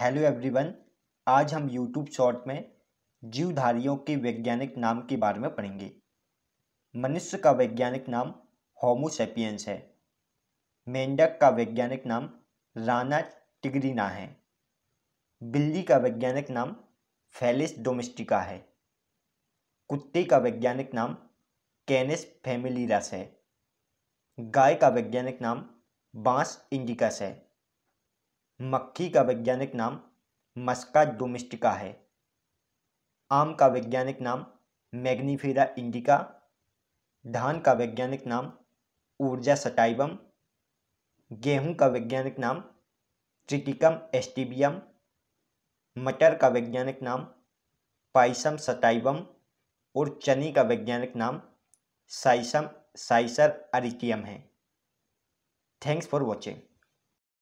hello everyone आज हम YouTube short में जीवधारियों के वैज्ञानिक नाम के बारे में पढ़ेंगे मनुष्य का वैज्ञानिक नाम होमोसेपियंस है मेंढक का वैज्ञानिक नाम राना टिगरीना है बिल्ली का वैज्ञानिक नाम फेलिस डोमेस्टिका है कुत्ते का वैज्ञानिक नाम कैनिस फैमिलीरस है गाय का वैज्ञानिक नाम बांस इंडिकस है मक्खी का वैज्ञानिक नाम मस्का डोमेस्टिका है आम का वैज्ञानिक नाम मैग्नीफेरा इंडिका धान का वैज्ञानिक नाम ऊर्जा सटाइबम गेहूं का वैज्ञानिक नाम ट्रिटिकम एस्टिबियम मटर का वैज्ञानिक नाम पाइसम सटाइबम और चनी का वैज्ञानिक नाम साइसम साइसर अरिटियम है थैंक्स फॉर वॉचिंग